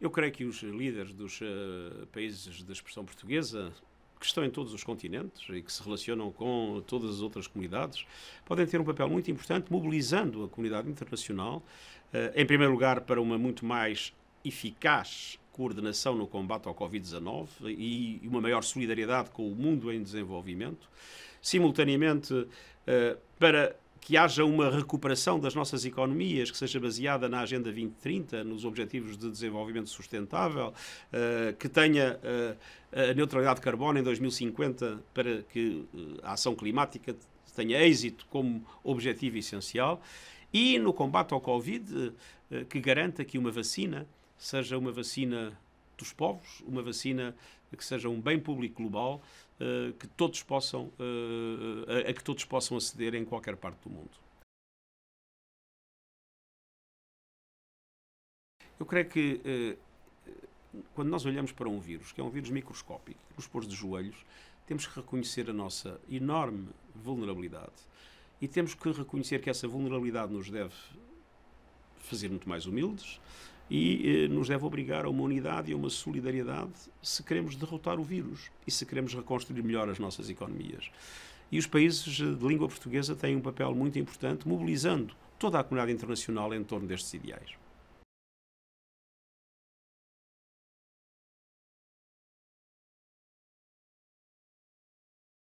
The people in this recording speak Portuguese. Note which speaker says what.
Speaker 1: Eu creio que os líderes dos uh, países da expressão portuguesa, que estão em todos os continentes e que se relacionam com todas as outras comunidades, podem ter um papel muito importante mobilizando a comunidade internacional, uh, em primeiro lugar, para uma muito mais eficaz coordenação no combate ao Covid-19 e uma maior solidariedade com o mundo em desenvolvimento, simultaneamente uh, para que haja uma recuperação das nossas economias que seja baseada na Agenda 2030, nos Objetivos de Desenvolvimento Sustentável, eh, que tenha eh, a neutralidade de carbono em 2050 para que eh, a ação climática tenha êxito como objetivo essencial e no combate ao Covid que garanta que uma vacina seja uma vacina dos povos, uma vacina que seja um bem público global, uh, que todos possam, uh, a, a que todos possam aceder em qualquer parte do
Speaker 2: mundo. Eu creio
Speaker 1: que eh, quando nós olhamos para um vírus, que é um vírus microscópico, nos pôs de joelhos, temos que reconhecer a nossa enorme vulnerabilidade e temos que reconhecer que essa vulnerabilidade nos deve fazer muito mais humildes, e eh, nos deve obrigar a uma unidade e a uma solidariedade se queremos derrotar o vírus e se queremos reconstruir melhor as nossas economias. E os países eh, de língua portuguesa têm um papel muito importante, mobilizando toda a comunidade internacional em torno destes ideais.